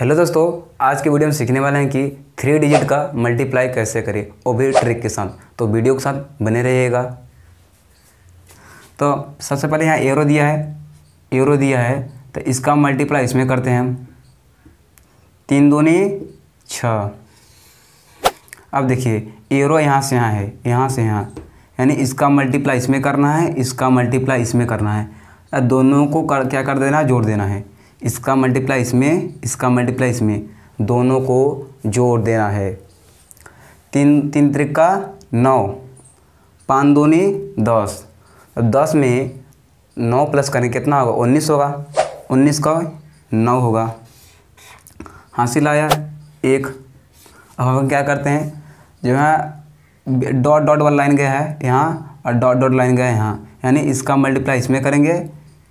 hello दोस्तों आज के वीडियो में सीखने वाले हैं कि थ्री डिजिट का मल्टीप्लाई कैसे करें वो भी ट्रिक के साथ तो वीडियो के साथ बने रहिएगा तो सबसे पहले यहाँ एरो दिया है एरो दिया है तो इसका मल्टीप्लाई इसमें करते हैं हम तीन दूनी छः अब देखिए एरो यहाँ से यहाँ है यहाँ से यहाँ यानी इसका मल्टीप्लाई इसमें करना है इसका मल्टीप्लाई इसमें करना है दोनों को कर क्या कर देना है जोड़ देना है इसका मल्टीप्लाई इसमें इसका मल्टीप्लाई इसमें दोनों को जोड़ देना है तीन तीन त्रिका नौ पाँच दोनी दस दस में नौ प्लस करें कितना होगा उन्नीस होगा उन्नीस का नौ होगा हासिल आया एक अब हम क्या करते हैं जो है डॉट डॉट वाला लाइन गया है यहाँ और डॉट डॉट लाइन गया है यहाँ यानी इसका मल्टीप्लाई इसमें करेंगे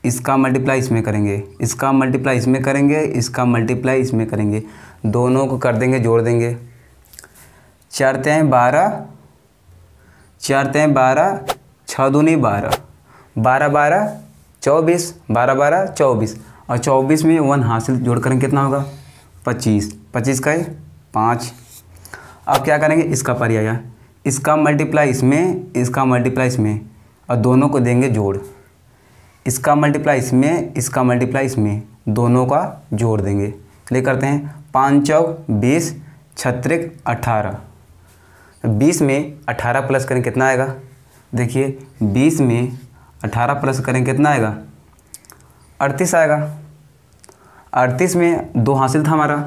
इसका मल्टीप्लाई इसमें करेंगे इसका मल्टीप्लाई इसमें करेंगे इसका मल्टीप्लाई इसमें करेंगे दोनों को कर देंगे जोड़ देंगे चढ़ते हैं बारह चढ़ते हैं बारह छः दूनी बारह बारह बारह चौबीस बारह बारह चौबीस और चौबीस में वन हासिल जोड़ करेंगे कितना होगा पच्चीस पच्चीस का है पाँच अब क्या करेंगे इसका पर्याय इसका मल्टीप्लाई इसमें इसका मल्टीप्लाई इसमें और दोनों को देंगे जोड़ इसका मल्टीप्लाई इसमें इसका मल्टीप्लाई इसमें दोनों का जोड़ देंगे ले करते हैं पाँच चौ बीस छत्रिक अठारह तो बीस में अठारह प्लस करें कितना आएगा देखिए बीस में अठारह प्लस करें कितना आएगा अड़तीस आएगा अड़तीस में दो हासिल था हमारा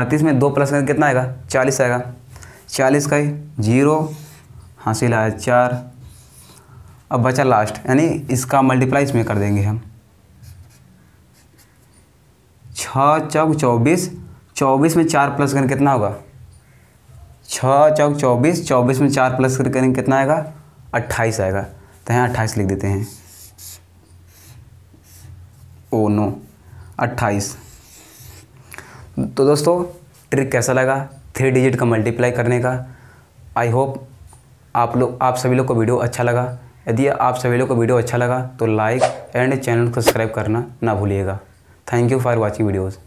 अड़तीस में दो प्लस करें कितना आएगा चालीस आएगा चालीस का जीरो हासिल आया चार अब बचा लास्ट यानी इसका मल्टीप्लाई इसमें कर देंगे हम छ चौक चौबीस चौबीस में चार प्लस करें कितना होगा छः चौक चौबीस चौबीस में चार प्लस करें कितना आएगा अट्ठाईस आएगा तो यहाँ अट्ठाईस लिख देते हैं ओ नो अट्ठाईस तो दोस्तों ट्रिक कैसा लगा थ्री डिजिट का मल्टीप्लाई करने का आई होप आप लोग आप सभी लोग को वीडियो अच्छा लगा यदि आप सभी लोग को वीडियो अच्छा लगा तो लाइक एंड चैनल को सब्सक्राइब करना ना भूलिएगा thank you for watching videos